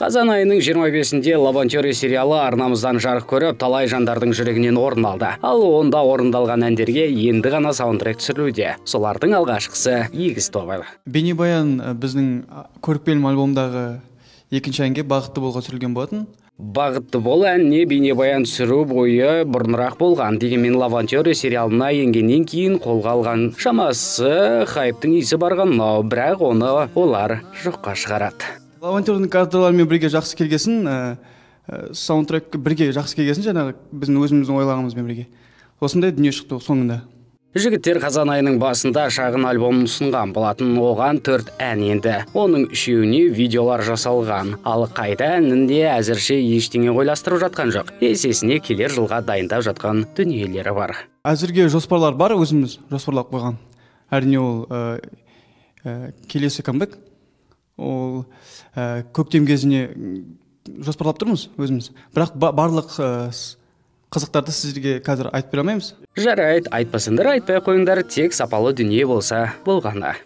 қазан айының 25-інде лавантер сериалы арнамыздан жарық көріп талай жандардың жүрегінен орын алды ал онда орындалған әндерге енді ғана саундтрек түсірілуде солардың алғашқысы егіз тобы бейнебаян э, біздің көріпкелім альбомдағы екінші әнге бақытты болға түсірілген болатын бағытты бол әнне бейнебаян түсіру бойы бұрынырақ болған дегенмен лавантеры сериалына енгеннен кейін қолға алған шамасы хайптың иісі барған бірақ оны олар жоққа шығарады волонтердің кадрлармен бірге жақсы келгесін ә, саундтрек бірге жақсы келгесін жаңағы біздің өзіміздің ойлағанымызбен бірге осындай дүние шықты соңында жігіттер қазан айының басында шағын альбомын ұсынған болатын оған төрт ән енді оның үшеуіне видеолар жасалған ал қайда әнінде әзірше ештеңе ойластырып жатқан жоқ есесіне келер жылға дайындап жатқан дүниелері бар әзірге жоспарлар бар өзіміз жоспарлап қойған әрине ол ә, ә, келесі камбэк ол ә, көктем кезіне жоспарлап тұрмыз өзіміз бірақ барлық э, қызықтарды сіздерге қазір айтып бере алмаймыз жарайды айтпасаңдар айтпай қойыңдар тек сапалы дүние болса болғаны